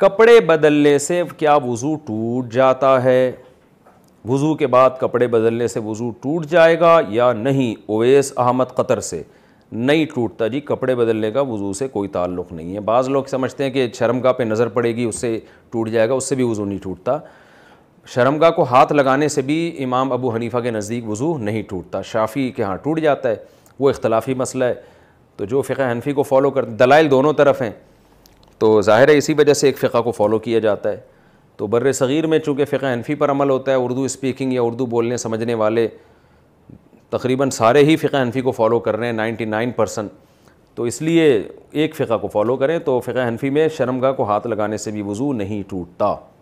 कपड़े बदलने से क्या वज़ू टूट जाता है वज़ू के बाद कपड़े बदलने से वज़ू टूट जाएगा या नहीं ओवैस अहमद क़तर से नहीं टूटता जी कपड़े बदलने का वज़ू से कोई ताल्लुक़ नहीं है बाज़ लोग समझते हैं कि शर्मगाह पे नज़र पड़ेगी उससे टूट जाएगा उससे भी वज़ू नहीं टूटता शर्मगा को हाथ लगाने से भी इमाम अबू हनीफ़ा के नज़दीक वज़ू नहीं टूटता शाफ़ी के हाँ टूट जाता है वो इख्तलाफी मसला है तो जो फ़िका हनफी को फॉलो कर दलाइल दोनों तरफ हैं तो ज़ाहिर है इसी वजह से एक फ़िका को फॉलो किया जाता है तो बर सग़ीर में चूँकि फ़िका हनफी पर अमल होता है उर्दू स्पीकिंग या उर्दू बोलने समझने वाले तकरीबन सारे ही फ़िका हनफी को फॉलो कर रहे हैं नाइन्टी नाइन परसेंट तो इसलिए एक फ़िका को फॉलो करें तो फ़िका हनफी में शर्मगा को हाथ लगाने से भी वज़ू नहीं टूटता